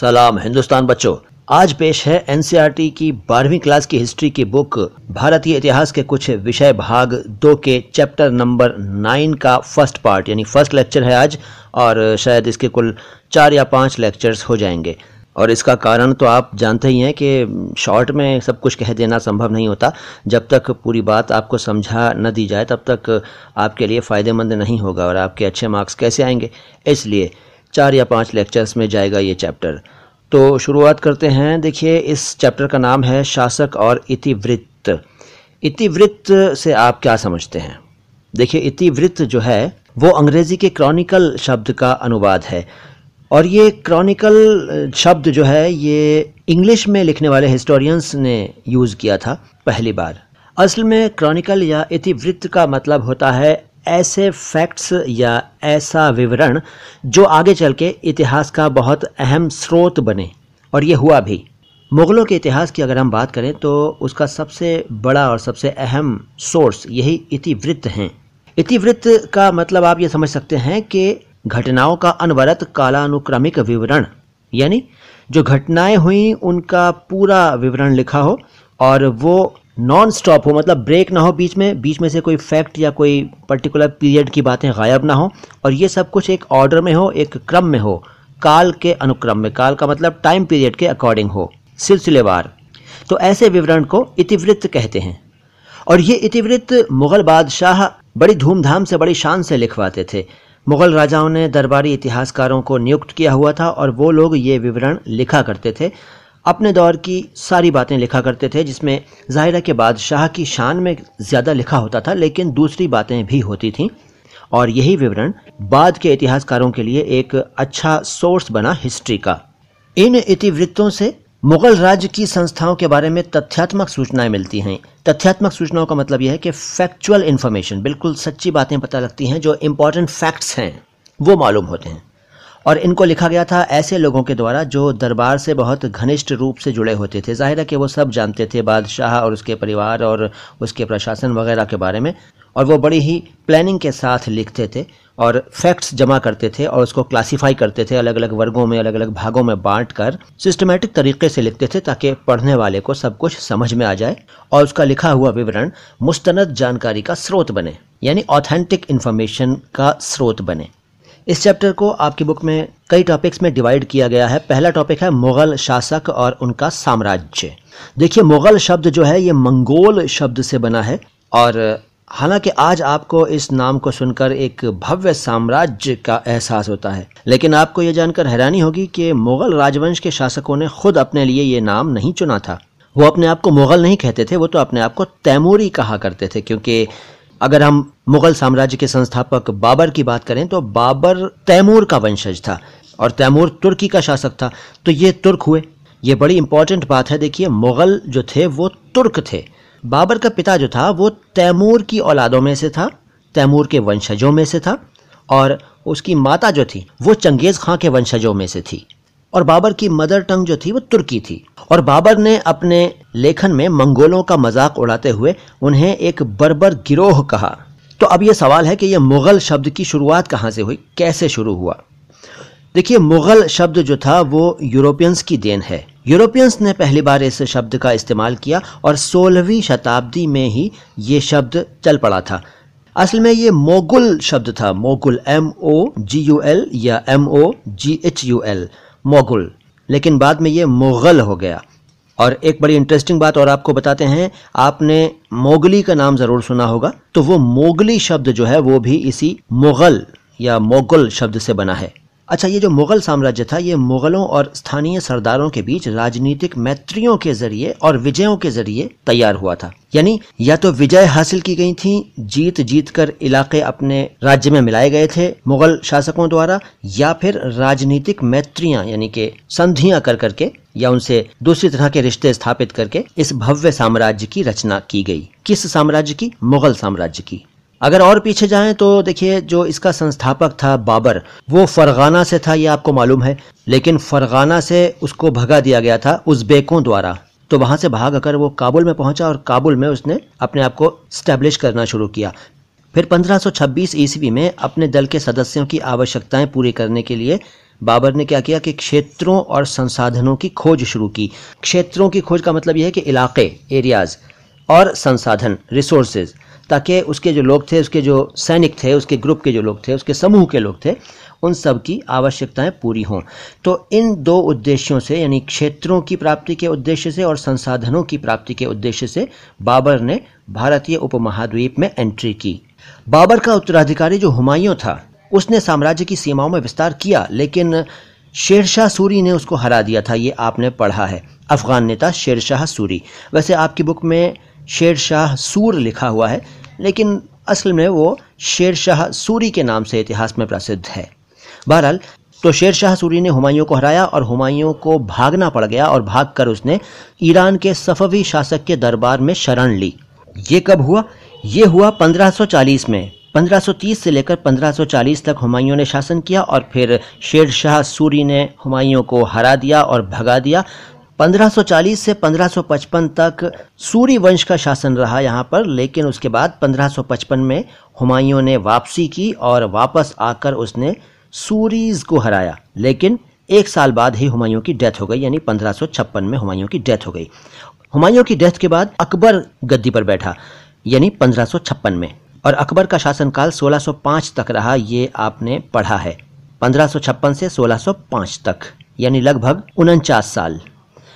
सलाम हिंदुस्तान बच्चों आज पेश है एनसीईआरटी की बारहवीं क्लास की हिस्ट्री की बुक भारतीय इतिहास के कुछ विषय भाग दो के चैप्टर नंबर नाइन का फर्स्ट पार्ट यानी फर्स्ट लेक्चर है आज और शायद इसके कुल चार या पांच लेक्चर्स हो जाएंगे और इसका कारण तो आप जानते ही हैं कि शॉर्ट में सब कुछ कह देना संभव नहीं होता जब तक पूरी बात आपको समझा न दी जाए तब तक आपके लिए फ़ायदेमंद नहीं होगा और आपके अच्छे मार्क्स कैसे आएंगे इसलिए चार या पांच लेक्चर्स में जाएगा ये चैप्टर तो शुरुआत करते हैं देखिए इस चैप्टर का नाम है शासक और इतिवृत्त इतिवृत्त से आप क्या समझते हैं देखिए इतिवृत्त जो है वो अंग्रेज़ी के क्रॉनिकल शब्द का अनुवाद है और ये क्रॉनिकल शब्द जो है ये इंग्लिश में लिखने वाले हिस्टोरियंस ने यूज़ किया था पहली बार असल में क्रॉनिकल या इतिवृत्त का मतलब होता है ऐसे फैक्ट्स या ऐसा विवरण जो आगे चल के इतिहास का बहुत अहम स्रोत बने और ये हुआ भी मुग़लों के इतिहास की अगर हम बात करें तो उसका सबसे बड़ा और सबसे अहम सोर्स यही इतिवृत्त हैं इतिवृत्त का मतलब आप ये समझ सकते हैं कि घटनाओं का अनवरत कालानुक्रमिक विवरण यानी जो घटनाएं हुई उनका पूरा विवरण लिखा हो और वो नॉन स्टॉप हो मतलब ब्रेक ना हो बीच में बीच में से कोई फैक्ट या कोई पर्टिकुलर पीरियड की बातें गायब ना हो और ये सब कुछ एक ऑर्डर में हो एक क्रम में हो काल के अनुक्रम में काल का मतलब टाइम पीरियड के अकॉर्डिंग हो सिलसिलेवार तो ऐसे विवरण को इतिवृत्त कहते हैं और ये इतिवृत्त मुगल बादशाह बड़ी धूमधाम से बड़ी शान से लिखवाते थे मुगल राजाओं ने दरबारी इतिहासकारों को नियुक्त किया हुआ था और वो लोग ये विवरण लिखा करते थे अपने दौर की सारी बातें लिखा करते थे जिसमें जाहिरा के बादशाह की शान में ज़्यादा लिखा होता था लेकिन दूसरी बातें भी होती थीं और यही विवरण बाद के इतिहासकारों के लिए एक अच्छा सोर्स बना हिस्ट्री का इन इतिवृत्तों से मुगल राज्य की संस्थाओं के बारे में तथ्यात्मक सूचनाएं मिलती हैं तथ्यात्मक सूचनाओं का मतलब यह है कि फैक्चुअल इन्फॉर्मेशन बिल्कुल सच्ची बातें पता लगती हैं जो इंपॉर्टेंट फैक्ट्स हैं वो मालूम होते हैं और इनको लिखा गया था ऐसे लोगों के द्वारा जो दरबार से बहुत घनिष्ठ रूप से जुड़े होते थे जाहिर है कि वो सब जानते थे बादशाह और उसके परिवार और उसके प्रशासन वगैरह के बारे में और वो बड़ी ही प्लानिंग के साथ लिखते थे और फैक्ट्स जमा करते थे और उसको क्लासिफाई करते थे अलग अलग वर्गों में अलग अलग भागों में बांट कर सिस्टमेटिक तरीके से लिखते थे ताकि पढ़ने वाले को सब कुछ समझ में आ जाए और उसका लिखा हुआ विवरण मुस्तंद जानकारी का स्रोत बने यानी ऑथेंटिक इन्फॉर्मेशन का स्रोत बने इस चैप्टर को आपकी बुक में कई टॉपिक्स में डिवाइड किया गया है पहला टॉपिक है मुग़ल शासक और उनका साम्राज्य देखिए मुग़ल शब्द जो है ये मंगोल शब्द से बना है और हालांकि आज आपको इस नाम को सुनकर एक भव्य साम्राज्य का एहसास होता है लेकिन आपको ये जानकर हैरानी होगी कि मुग़ल राजवंश के शासकों ने खुद अपने लिए ये नाम नहीं चुना था वो अपने आप को मुग़ल नहीं कहते थे वो तो अपने आप को तैमूरी कहा करते थे क्योंकि अगर हम मुगल साम्राज्य के संस्थापक बाबर की बात करें तो बाबर तैमूर का वंशज था और तैमूर तुर्की का शासक था तो ये तुर्क हुए ये बड़ी इंपॉर्टेंट बात है देखिए मुगल जो थे वो तुर्क थे बाबर का पिता जो था वो तैमूर की औलादों में से था तैमूर के वंशजों में से था और उसकी माता जो थी वो चंगेज़ खां के वंशजों में से थी और बाबर की मदर टंग जो थी वो तुर्की थी और बाबर ने अपने लेखन में मंगोलों का मजाक उड़ाते हुए उन्हें एक बर्बर गिरोह कहा तो अब ये सवाल है कि ये मुग़ल शब्द की शुरुआत कहाँ से हुई कैसे शुरू हुआ देखिए मुग़ल शब्द जो था वो यूरोपियंस की देन है यूरोपियंस ने पहली बार इस शब्द का इस्तेमाल किया और सोलहवीं शताब्दी में ही ये शब्द चल पड़ा था असल में ये मोगुल शब्द था Mogul M O G U L या M O G H U L Mogul लेकिन बाद में ये मुग़ल हो गया और एक बड़ी इंटरेस्टिंग बात और आपको बताते हैं आपने मोगली का नाम ज़रूर सुना होगा तो वो मोगली शब्द जो है वो भी इसी मुग़ल या मोगल शब्द से बना है अच्छा ये जो मुग़ल साम्राज्य था ये मुग़लों और स्थानीय सरदारों के बीच राजनीतिक मैत्रियों के जरिए और विजयों के जरिए तैयार हुआ था यानी या तो विजय हासिल की गई थी जीत जीत कर इलाके अपने राज्य में मिलाए गए थे मुग़ल शासकों द्वारा या फिर राजनीतिक मैत्रियां यानी के संधियां कर करके या उनसे दूसरी तरह के रिश्ते स्थापित करके इस भव्य साम्राज्य की रचना की गई किस साम्राज्य की मुग़ल साम्राज्य की अगर और पीछे जाएं तो देखिए जो इसका संस्थापक था बाबर वो फरगाना से था ये आपको मालूम है लेकिन फरगाना से उसको भगा दिया गया था उज़्बेकों द्वारा तो वहां से भाग कर वो काबुल में पहुंचा और काबुल में उसने अपने आप को स्टैब्लिश करना शुरू किया फिर 1526 ईस्वी में अपने दल के सदस्यों की आवश्यकताएं पूरी करने के लिए बाबर ने क्या किया कि क्षेत्रों और संसाधनों की खोज शुरू की क्षेत्रों की खोज का मतलब यह है कि इलाके एरियाज़ और संसाधन रिसोर्सेज ताकि उसके जो लोग थे उसके जो सैनिक थे उसके ग्रुप के जो लोग थे उसके समूह के लोग थे उन सब की आवश्यकताएं पूरी हों तो इन दो उद्देश्यों से यानी क्षेत्रों की प्राप्ति के उद्देश्य से और संसाधनों की प्राप्ति के उद्देश्य से बाबर ने भारतीय उपमहाद्वीप में एंट्री की बाबर का उत्तराधिकारी जो हुमायूं था उसने साम्राज्य की सीमाओं में विस्तार किया लेकिन शेरशाह सूरी ने उसको हरा दिया था ये आपने पढ़ा है अफगान नेता शेरशाह सूरी वैसे आपकी बुक में शेर शाह सूर लिखा हुआ है लेकिन असल में वो शेर शाह सूरी के नाम से इतिहास में प्रसिद्ध है बहरहाल तो शेर शाह सूरी ने हुमायूं को हराया और हुमायूं को भागना पड़ गया और भागकर उसने ईरान के सफ़वी शासक के दरबार में शरण ली ये कब हुआ ये हुआ 1540 में 1530 से लेकर 1540 तक हुमायूं ने शासन किया और फिर शेर शाह सूरी ने हुमायूं को हरा दिया और भगा दिया 1540 से 1555 तक सूरी वंश का शासन रहा यहाँ पर लेकिन उसके बाद 1555 में हुमायूं ने वापसी की और वापस आकर उसने सूरीज को हराया लेकिन एक साल बाद ही हुमायूं की डेथ हो गई यानी 1556 में हुमायूं की डेथ हो गई हुमायूं की डेथ के बाद अकबर गद्दी पर बैठा यानी 1556 में और अकबर का शासनकाल 1605 तक रहा ये आपने पढ़ा है पंद्रह से 1605 तक यानी लगभग उनचास साल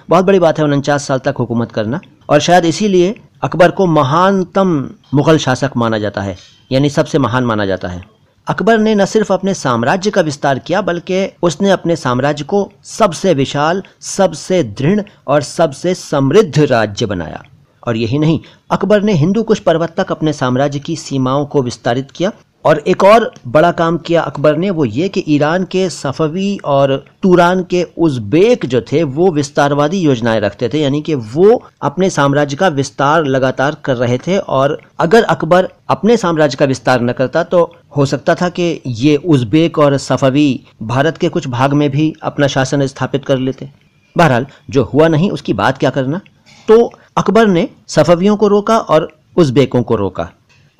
बहुत बड़ी बात है उनचास साल तक हुकूमत करना और शायद इसीलिए अकबर को महानतम मुगल शासक माना जाता है यानी सबसे महान माना जाता है अकबर ने न सिर्फ अपने साम्राज्य का विस्तार किया बल्कि उसने अपने साम्राज्य को सबसे विशाल सबसे दृढ़ और सबसे समृद्ध राज्य बनाया और यही नहीं अकबर ने हिंदू कुछ पर्वत तक अपने साम्राज्य की सीमाओं को विस्तारित किया और एक और बड़ा काम किया अकबर ने वो ये कि ईरान के सफ़वी और तुरान के उज़्बेक जो थे वो विस्तारवादी योजनाएं रखते थे यानी कि वो अपने साम्राज्य का विस्तार लगातार कर रहे थे और अगर अकबर अपने साम्राज्य का विस्तार न करता तो हो सकता था कि ये उज़्बेक और सफ़वी भारत के कुछ भाग में भी अपना शासन स्थापित कर लेते बहरहाल जो हुआ नहीं उसकी बात क्या करना तो अकबर ने सफ़वियों को रोका और उज़्बेकों को रोका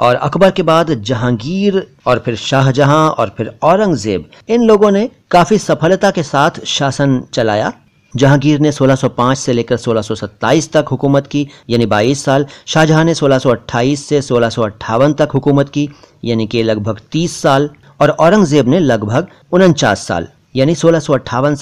और अकबर के बाद जहांगीर और फिर शाहजहां और फिर औरंगजेब इन लोगों ने काफ़ी सफलता के साथ शासन चलाया जहांगीर ने 1605 से लेकर 1627 तक हुकूमत की यानी 22 साल शाहजहां ने 1628 से सोलह तक हुकूमत की यानी कि लगभग 30 साल और औरंगजेब ने लगभग उनचास साल यानी सोलह से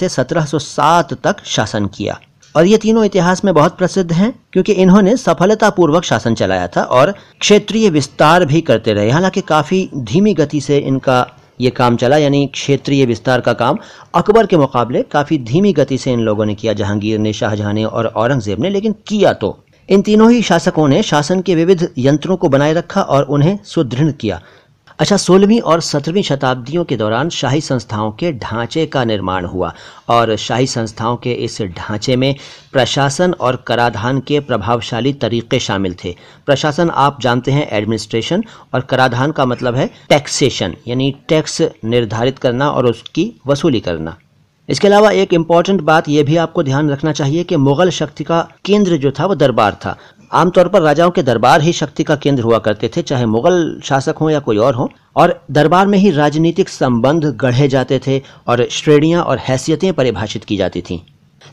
1707 तक शासन किया और ये तीनों इतिहास में बहुत प्रसिद्ध हैं क्योंकि इन्होंने सफलतापूर्वक शासन चलाया था और क्षेत्रीय विस्तार भी करते रहे हालांकि काफ़ी धीमी गति से इनका ये काम चला यानी क्षेत्रीय विस्तार का काम अकबर के मुकाबले काफ़ी धीमी गति से इन लोगों ने किया जहांगीर ने शाहजहां ने और औरंगजेब ने लेकिन किया तो इन तीनों ही शासकों ने शासन के विविध यंत्रों को बनाए रखा और उन्हें सुदृढ़ किया अच्छा सोलहवीं और सत्रहवीं शताब्दियों के दौरान शाही संस्थाओं के ढांचे का निर्माण हुआ और शाही संस्थाओं के इस ढांचे में प्रशासन और कराधान के प्रभावशाली तरीके शामिल थे प्रशासन आप जानते हैं एडमिनिस्ट्रेशन और कराधान का मतलब है टैक्सेशन यानी टैक्स निर्धारित करना और उसकी वसूली करना इसके अलावा एक इम्पॉर्टेंट बात यह भी आपको ध्यान रखना चाहिए कि मुगल शक्ति का केंद्र जो था वो दरबार था आमतौर पर राजाओं के दरबार ही शक्ति का केंद्र हुआ करते थे चाहे मुगल शासक हों या कोई और हो और दरबार में ही राजनीतिक संबंध गढ़े जाते थे और श्रेणियां और हैसियतें परिभाषित की जाती थीं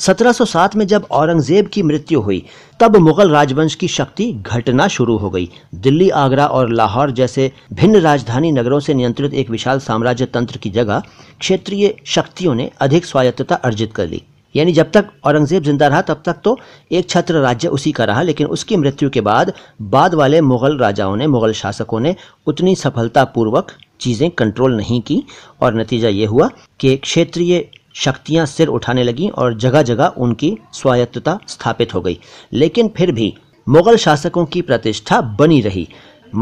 1707 में जब औरंगजेब की मृत्यु हुई तब मुगल राजवंश की शक्ति घटना शुरू हो गई दिल्ली आगरा और लाहौर जैसे भिन्न राजधानी नगरों से नियंत्रित एक विशाल साम्राज्य तंत्र की जगह क्षेत्रीय शक्तियों ने अधिक स्वायत्तता अर्जित कर ली यानी जब तक औरंगजेब जिंदा रहा तब तक तो एक छत्र राज्य उसी का रहा लेकिन उसकी मृत्यु के बाद बाद वाले मुगल राजाओं ने मुगल शासकों ने उतनी सफलतापूर्वक चीज़ें कंट्रोल नहीं की और नतीजा ये हुआ कि क्षेत्रीय शक्तियां सिर उठाने लगीं और जगह जगह उनकी स्वायत्तता स्थापित हो गई लेकिन फिर भी मुगल शासकों की प्रतिष्ठा बनी रही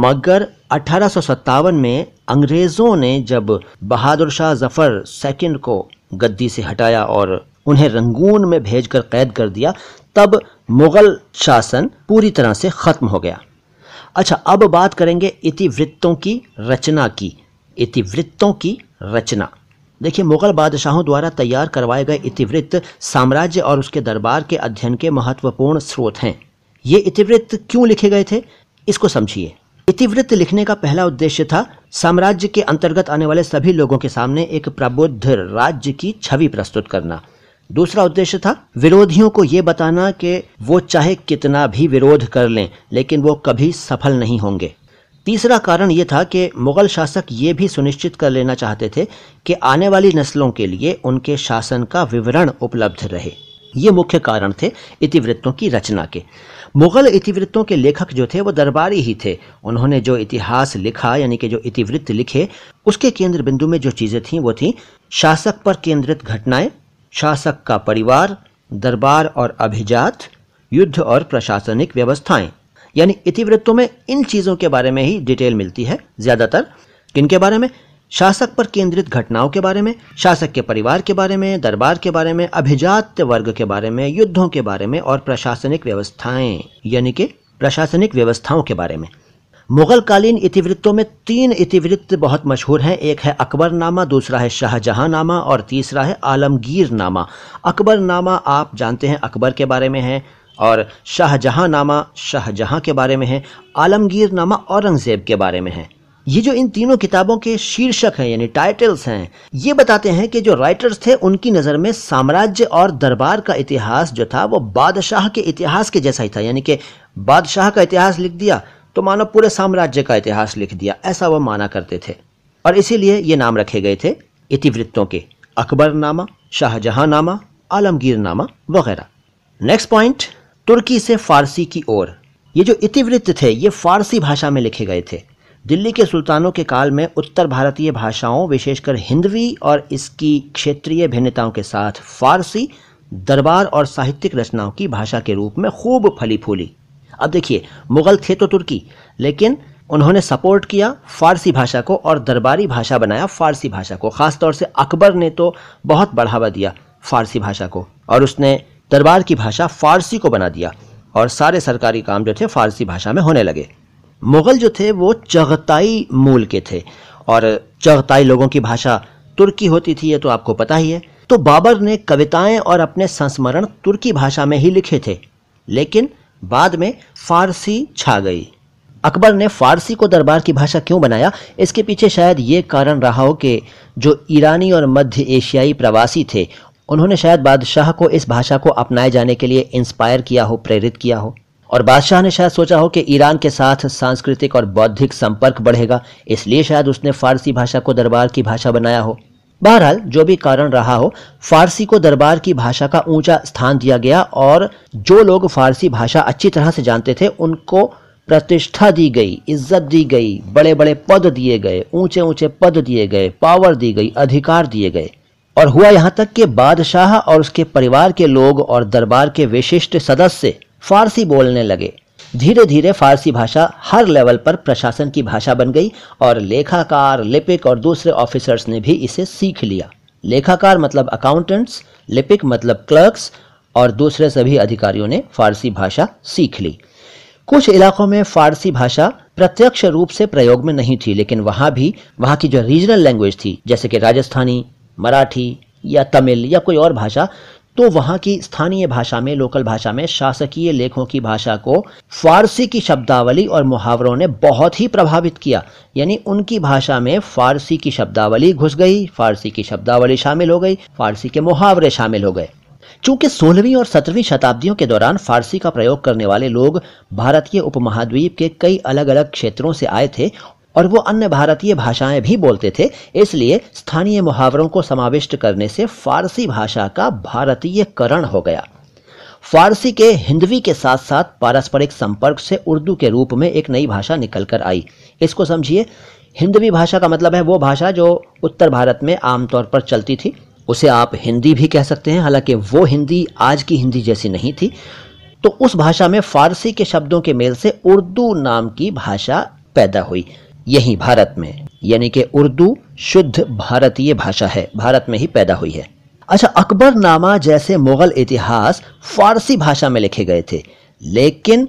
मगर अठारह में अंग्रेज़ों ने जब बहादुर शाह जफ़र सेकंड को गद्दी से हटाया और उन्हें रंगून में भेजकर कैद कर दिया तब मुग़ल शासन पूरी तरह से ख़त्म हो गया अच्छा अब बात करेंगे इतिवृत्तों की रचना की इतिवृत्तों की रचना देखिए मुगल बादशाहों द्वारा तैयार करवाए गए इतिवृत्त साम्राज्य और उसके दरबार के अध्ययन के महत्वपूर्ण स्रोत हैं ये इतिवृत्त क्यों लिखे गए थे इसको समझिए इतिवृत्त लिखने का पहला उद्देश्य था साम्राज्य के अंतर्गत आने वाले सभी लोगों के सामने एक प्रबुद्ध राज्य की छवि प्रस्तुत करना दूसरा उद्देश्य था विरोधियों को ये बताना कि वो चाहे कितना भी विरोध कर लें लेकिन वो कभी सफल नहीं होंगे तीसरा कारण ये था कि मुग़ल शासक ये भी सुनिश्चित कर लेना चाहते थे कि आने वाली नस्लों के लिए उनके शासन का विवरण उपलब्ध रहे ये मुख्य कारण थे इतिवृत्तों की रचना के मुग़ल इतिवृत्तों के लेखक जो थे वो दरबारी ही थे उन्होंने जो इतिहास लिखा यानी कि जो इतिवृत्त लिखे उसके केंद्र बिंदु में जो चीज़ें थी वो थी शासक पर केंद्रित घटनाएं शासक का परिवार दरबार और अभिजात युद्ध और प्रशासनिक व्यवस्थाएं यानी इतिवृत्तों में इन चीज़ों के बारे में ही डिटेल मिलती है ज़्यादातर किन के बारे में शासक पर केंद्रित घटनाओं के बारे में शासक के परिवार के बारे में दरबार के बारे में अभिजात वर्ग के बारे में युद्धों के बारे में और प्रशासनिक व्यवस्थाएं यानी कि प्रशासनिक व्यवस्थाओं के बारे में मुगल कालीन इतिवृत्तों में तीन इतिवृत्त बहुत मशहूर हैं एक है अकबरनामा दूसरा है शाहजहांनामा और तीसरा है आलमगीरनामा अकबरनामा आप जानते हैं अकबर के बारे में है और शाहजहांनामा शाहजहां के बारे में है आलमगीरनामा औरंगज़ेब के बारे में है ये जो इन तीनों किताबों के शीर्षक हैं यानी टाइटल्स हैं ये बताते हैं कि जो राइटर्स थे उनकी नज़र में साम्राज्य और दरबार का इतिहास जो था वो बादशाह के इतिहास के जैसा ही था यानी कि बादशाह का इतिहास लिख दिया तो मानो पूरे साम्राज्य का इतिहास लिख दिया ऐसा वह माना करते थे और इसीलिए ये नाम रखे गए थे इतिवृत्तों के अकबर नामा शाहजहां नामा आलमगीर नामा वगैरह नेक्स्ट पॉइंट तुर्की से फारसी की ओर ये जो इतिवृत्त थे ये फारसी भाषा में लिखे गए थे दिल्ली के सुल्तानों के काल में उत्तर भारतीय भाषाओं विशेषकर हिंदवी और इसकी क्षेत्रीय भिन्नताओं के साथ फारसी दरबार और साहित्यिक रचनाओं की भाषा के रूप में खूब फली फूली अब देखिए मुगल थे तो तुर्की लेकिन उन्होंने सपोर्ट किया फारसी भाषा को और दरबारी भाषा बनाया फारसी भाषा को ख़ासतौर से अकबर ने तो बहुत बढ़ावा दिया फारसी भाषा को और उसने दरबार की भाषा फारसी को बना दिया और सारे सरकारी काम जो थे फारसी भाषा में होने लगे मुग़ल जो थे वो चगताई मूल के थे और चगताई लोगों की भाषा तुर्की होती थी ये तो आपको पता ही है तो बाबर ने कविताएं और अपने संस्मरण तुर्की भाषा में ही लिखे थे लेकिन बाद में फारसी छा गई अकबर ने फारसी को दरबार की भाषा क्यों बनाया इसके पीछे शायद ये कारण रहा हो कि जो ईरानी और मध्य एशियाई प्रवासी थे उन्होंने शायद बादशाह को इस भाषा को अपनाए जाने के लिए इंस्पायर किया हो प्रेरित किया हो और बादशाह ने शायद सोचा हो कि ईरान के साथ सांस्कृतिक और बौद्धिक संपर्क बढ़ेगा इसलिए शायद उसने फारसी भाषा को दरबार की भाषा बनाया हो बहरहाल जो भी कारण रहा हो फारसी को दरबार की भाषा का ऊंचा स्थान दिया गया और जो लोग फारसी भाषा अच्छी तरह से जानते थे उनको प्रतिष्ठा दी गई इज्जत दी गई बड़े बड़े पद दिए गए ऊंचे ऊंचे पद दिए गए पावर दी गई अधिकार दिए गए और हुआ यहाँ तक कि बादशाह और उसके परिवार के लोग और दरबार के विशिष्ट सदस्य फारसी बोलने लगे धीरे धीरे फारसी भाषा हर लेवल पर प्रशासन की भाषा बन गई और लेखाकार लिपिक और दूसरे ऑफिसर्स ने भी इसे सीख लिया लेखाकार मतलब अकाउंटेंट्स लिपिक मतलब क्लर्क्स और दूसरे सभी अधिकारियों ने फारसी भाषा सीख ली कुछ इलाकों में फारसी भाषा प्रत्यक्ष रूप से प्रयोग में नहीं थी लेकिन वहां भी वहां की जो रीजनल लैंग्वेज थी जैसे कि राजस्थानी मराठी या तमिल या कोई और भाषा तो वहाँ की स्थानीय भाषा में लोकल भाषा में शासकीय लेखों की भाषा को फारसी की शब्दावली और मुहावरों ने बहुत ही प्रभावित किया यानी उनकी भाषा में फारसी की शब्दावली घुस गई फारसी की शब्दावली शामिल हो गई फारसी के मुहावरे शामिल हो गए चूंकि सोलहवीं और सत्रहवीं शताब्दियों के दौरान फारसी का प्रयोग करने वाले लोग भारतीय उपमहाद्वीप के कई अलग अलग क्षेत्रों से आए थे और वो अन्य भारतीय भाषाएं भी बोलते थे इसलिए स्थानीय मुहावरों को समाविष्ट करने से फारसी भाषा का भारतीयकरण हो गया फारसी के हिंदवी के साथ साथ पारस्परिक संपर्क से उर्दू के रूप में एक नई भाषा निकल कर आई इसको समझिए हिंदवी भाषा का मतलब है वो भाषा जो उत्तर भारत में आमतौर पर चलती थी उसे आप हिंदी भी कह सकते हैं हालांकि वो हिंदी आज की हिंदी जैसी नहीं थी तो उस भाषा में फारसी के शब्दों के मेल से उर्दू नाम की भाषा पैदा हुई यही भारत में यानी कि उर्दू शुद्ध भारतीय भाषा है भारत में ही पैदा हुई है अच्छा अकबरनामा जैसे मुगल इतिहास फारसी भाषा में लिखे गए थे लेकिन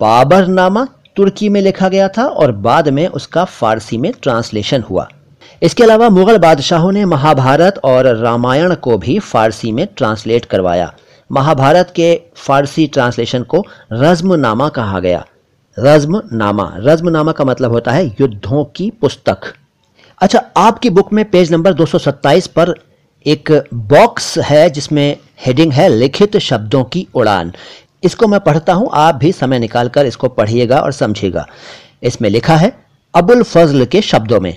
बाबरनामा तुर्की में लिखा गया था और बाद में उसका फारसी में ट्रांसलेशन हुआ इसके अलावा मुगल बादशाहों ने महाभारत और रामायण को भी फारसी में ट्रांसलेट करवाया महाभारत के फारसी ट्रांसलेशन को नामा कहा गया रज्मनामा रज्मनामा का मतलब होता है युद्धों की पुस्तक अच्छा आपकी बुक में पेज नंबर 227 पर एक बॉक्स है जिसमें हेडिंग है लिखित शब्दों की उड़ान इसको मैं पढ़ता हूं आप भी समय निकालकर इसको पढ़िएगा और समझिएगा इसमें लिखा है अबुल फजल के शब्दों में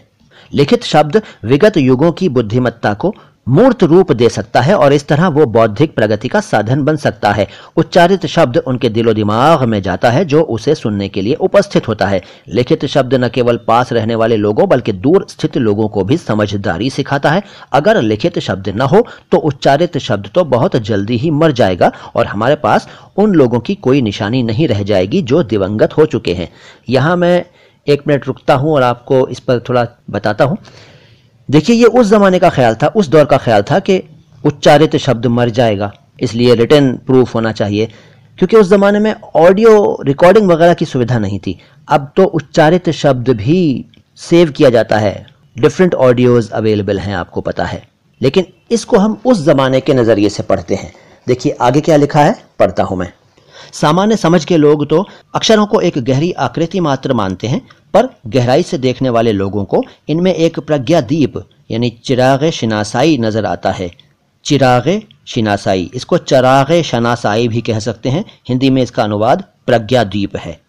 लिखित शब्द विगत युगों की बुद्धिमत्ता को मूर्त रूप दे सकता है और इस तरह वो बौद्धिक प्रगति का साधन बन सकता है उच्चारित शब्द उनके दिलो दिमाग में जाता है जो उसे सुनने के लिए उपस्थित होता है लिखित शब्द न केवल पास रहने वाले लोगों बल्कि दूर स्थित लोगों को भी समझदारी सिखाता है अगर लिखित शब्द न हो तो उच्चारित शब्द तो बहुत जल्दी ही मर जाएगा और हमारे पास उन लोगों की कोई निशानी नहीं रह जाएगी जो दिवंगत हो चुके हैं यहाँ मैं एक मिनट रुकता हूँ और आपको इस पर थोड़ा बताता हूँ देखिए ये उस जमाने का ख्याल था उस दौर का ख्याल था कि उच्चारित शब्द मर जाएगा इसलिए रिटर्न प्रूफ होना चाहिए क्योंकि उस ज़माने में ऑडियो रिकॉर्डिंग वगैरह की सुविधा नहीं थी अब तो उच्चारित शब्द भी सेव किया जाता है डिफरेंट ऑडियोज अवेलेबल हैं आपको पता है लेकिन इसको हम उस ज़माने के नज़रिए से पढ़ते हैं देखिए आगे क्या लिखा है पढ़ता हूं मैं सामान्य समझ के लोग तो अक्षरों को एक गहरी आकृति मात्र मानते हैं पर गहराई से देखने वाले लोगों को इनमें एक प्रज्ञा दीप यानी चिराग शिनासाई नजर आता है चिराग शिनासाई इसको चराग शनासाई भी कह सकते हैं हिंदी में इसका अनुवाद प्रज्ञा दीप है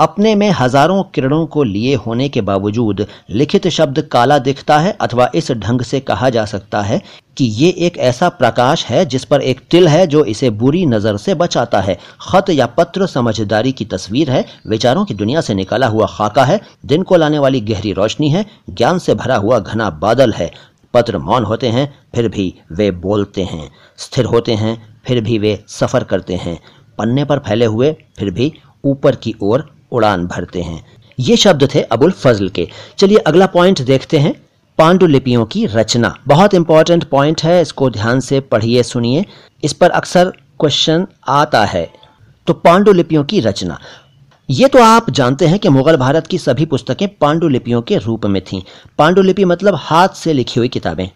अपने में हजारों किरणों को लिए होने के बावजूद लिखित शब्द काला दिखता है अथवा इस ढंग से कहा जा सकता है कि ये एक ऐसा प्रकाश है जिस पर एक तिल है जो इसे बुरी नजर से बचाता है खत या पत्र समझदारी की तस्वीर है विचारों की दुनिया से निकाला हुआ खाका है दिन को लाने वाली गहरी रोशनी है ज्ञान से भरा हुआ घना बादल है पत्र मौन होते हैं फिर भी वे बोलते हैं स्थिर होते हैं फिर भी वे सफ़र करते हैं पन्ने पर फैले हुए फिर भी ऊपर की ओर उड़ान भरते हैं ये शब्द थे अबुल फजल के चलिए अगला पॉइंट देखते हैं पांडुलिपियों की रचना बहुत इंपॉर्टेंट पॉइंट है इसको ध्यान से पढ़िए सुनिए इस पर अक्सर क्वेश्चन आता है तो पांडुलिपियों की रचना ये तो आप जानते हैं कि मुगल भारत की सभी पुस्तकें पांडुलिपियों के रूप में थीं पांडुलिपि मतलब हाथ से लिखी हुई किताबें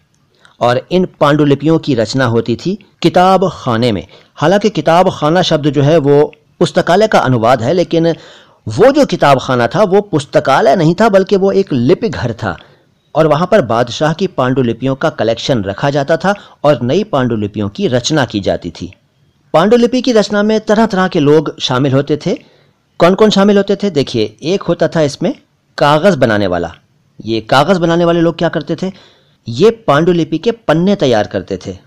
और इन पांडुलिपियों की रचना होती थी किताब खाने में हालांकि किताब खाना शब्द जो है वो पुस्तकालय का अनुवाद है लेकिन वो जो किताब खाना था वो पुस्तकालय नहीं था बल्कि वो एक लिपि घर था और वहाँ पर बादशाह की पांडुलिपियों का कलेक्शन रखा जाता था और नई पांडुलिपियों की रचना की जाती थी पांडुलिपि की रचना में तरह तरह के लोग शामिल होते थे कौन कौन शामिल होते थे देखिए एक होता था इसमें कागज़ बनाने वाला ये कागज़ बनाने वाले लोग क्या करते थे ये पांडुलिपि के पन्ने तैयार करते थे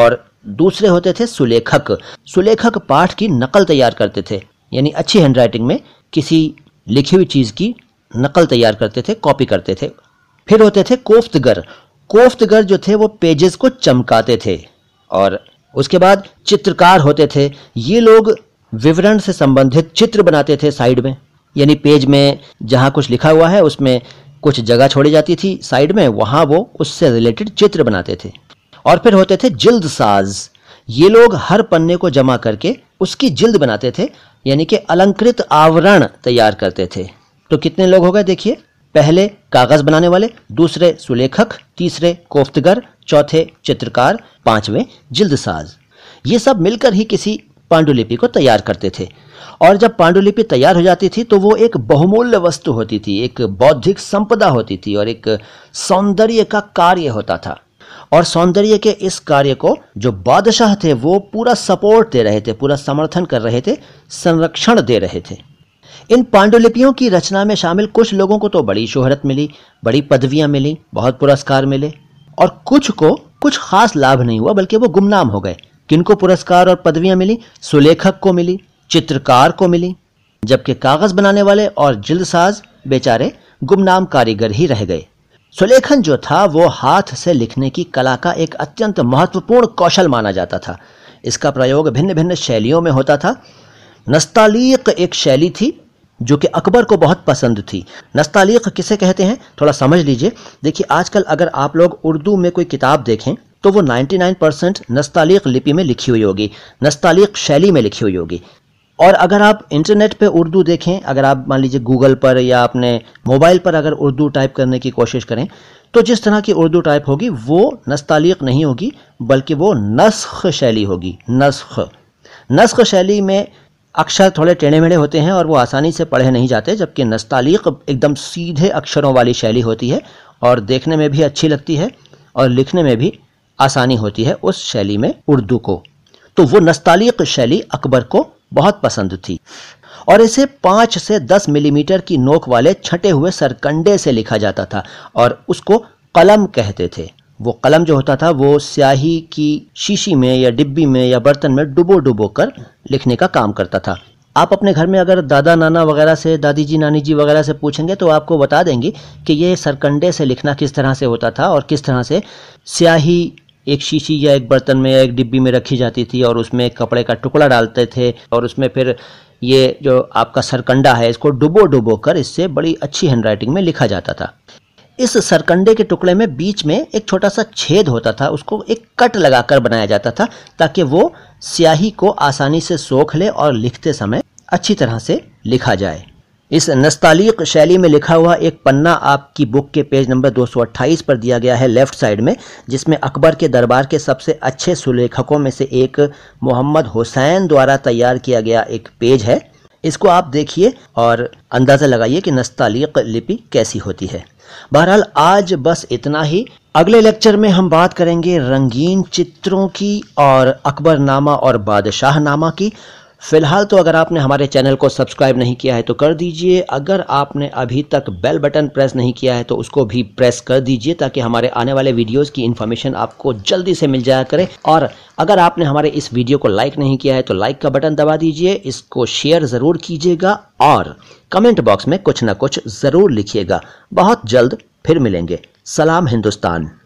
और दूसरे होते थे सुलेखक सुलेखक पाठ की नकल तैयार करते थे यानी अच्छी हैंडराइटिंग में किसी लिखी हुई चीज़ की नकल तैयार करते थे कॉपी करते थे फिर होते थे कोफ्तगर कोफ्तगर जो थे वो पेजेस को चमकाते थे और उसके बाद चित्रकार होते थे ये लोग विवरण से संबंधित चित्र बनाते थे साइड में यानी पेज में जहाँ कुछ लिखा हुआ है उसमें कुछ जगह छोड़ी जाती थी साइड में वहाँ वो उससे रिलेटेड चित्र बनाते थे और फिर होते थे जिल्द साज ये लोग हर पन्ने को जमा करके उसकी जिल्द बनाते थे यानी कि अलंकृत आवरण तैयार करते थे तो कितने लोग हो गए देखिए पहले कागज बनाने वाले दूसरे सुलेखक तीसरे कोफ्तगर चौथे चित्रकार पांचवें जिल्दसाज ये सब मिलकर ही किसी पांडुलिपि को तैयार करते थे और जब पांडुलिपि तैयार हो जाती थी तो वो एक बहुमूल्य वस्तु होती थी एक बौद्धिक संपदा होती थी और एक सौंदर्य का कार्य होता था और सौंदर्य के इस कार्य को जो बादशाह थे वो पूरा सपोर्ट दे रहे थे पूरा समर्थन कर रहे थे संरक्षण दे रहे थे इन पांडुलिपियों की रचना में शामिल कुछ लोगों को तो बड़ी शोहरत मिली बड़ी पदवियां मिली बहुत पुरस्कार मिले और कुछ को कुछ खास लाभ नहीं हुआ बल्कि वो गुमनाम हो गए किनको पुरस्कार और पदवियां मिली सुलेखक को मिली चित्रकार को मिली जबकि कागज बनाने वाले और जिल्दसाज बेचारे गुमनाम कारीगर ही रह गए सुलेखन जो था वो हाथ से लिखने की कला का एक अत्यंत महत्वपूर्ण कौशल माना जाता था इसका प्रयोग भिन्न भिन्न शैलियों में होता था नस्तालीक एक शैली थी जो कि अकबर को बहुत पसंद थी नस्तालीक किसे कहते हैं थोड़ा समझ लीजिए देखिए आजकल अगर आप लोग उर्दू में कोई किताब देखें तो वो 99 परसेंट नस्तालीक लिपि में लिखी हुई होगी नस्तालीक शैली में लिखी हुई होगी और अगर आप इंटरनेट पे उर्दू देखें अगर आप मान लीजिए गूगल पर या अपने मोबाइल पर अगर उर्दू टाइप करने की कोशिश करें तो जिस तरह की उर्दू टाइप होगी वो नस्तालीक नहीं होगी बल्कि वो नस्ख शैली होगी नस्ख नस्ख शैली में अक्षर थोड़े टेढ़े मेढ़े होते हैं और वो आसानी से पढ़े नहीं जाते जबकि नस्तालीक एकदम सीधे अक्षरों वाली शैली होती है और देखने में भी अच्छी लगती है और लिखने में भी आसानी होती है उस शैली में उर्दू को तो वो नस्तालीक शैली अकबर को बहुत पसंद थी और इसे पांच से दस मिलीमीटर की नोक वाले छटे हुए सरकंडे से लिखा जाता था और उसको कलम कहते थे वो कलम जो होता था वो स्याही की शीशी में या डिब्बी में या बर्तन में डुबो डुबो कर लिखने का काम करता था आप अपने घर में अगर दादा नाना वगैरह से दादी जी नानी जी वगैरह से पूछेंगे तो आपको बता देंगे कि ये सरकंडे से लिखना किस तरह से होता था और किस तरह से स्याही एक शीशी या एक बर्तन में या एक डिब्बी में रखी जाती थी और उसमें एक कपड़े का टुकड़ा डालते थे और उसमें फिर ये जो आपका सरकंडा है इसको डुबो डुबो कर इससे बड़ी अच्छी हैंडराइटिंग में लिखा जाता था इस सरकंडे के टुकड़े में बीच में एक छोटा सा छेद होता था उसको एक कट लगाकर बनाया जाता था ताकि वो स्याही को आसानी से सोख ले और लिखते समय अच्छी तरह से लिखा जाए इस नस्तालीक शैली में लिखा हुआ एक पन्ना आपकी बुक के पेज नंबर 228 पर दिया गया है लेफ्ट साइड में जिसमें अकबर के दरबार के सबसे अच्छे सुलेखकों में से एक मोहम्मद हुसैन द्वारा तैयार किया गया एक पेज है इसको आप देखिए और अंदाज़ा लगाइए कि नस्तालीक लिपि कैसी होती है बहरहाल आज बस इतना ही अगले लेक्चर में हम बात करेंगे रंगीन चित्रों की और अकबरनामा और बादशाहनामा की फिलहाल तो अगर आपने हमारे चैनल को सब्सक्राइब नहीं किया है तो कर दीजिए अगर आपने अभी तक बेल बटन प्रेस नहीं किया है तो उसको भी प्रेस कर दीजिए ताकि हमारे आने वाले वीडियोस की इन्फॉर्मेशन आपको जल्दी से मिल जाया करे और अगर आपने हमारे इस वीडियो को लाइक नहीं किया है तो लाइक का बटन दबा दीजिए इसको शेयर ज़रूर कीजिएगा और कमेंट बॉक्स में कुछ ना कुछ ज़रूर लिखिएगा बहुत जल्द फिर मिलेंगे सलाम हिंदुस्तान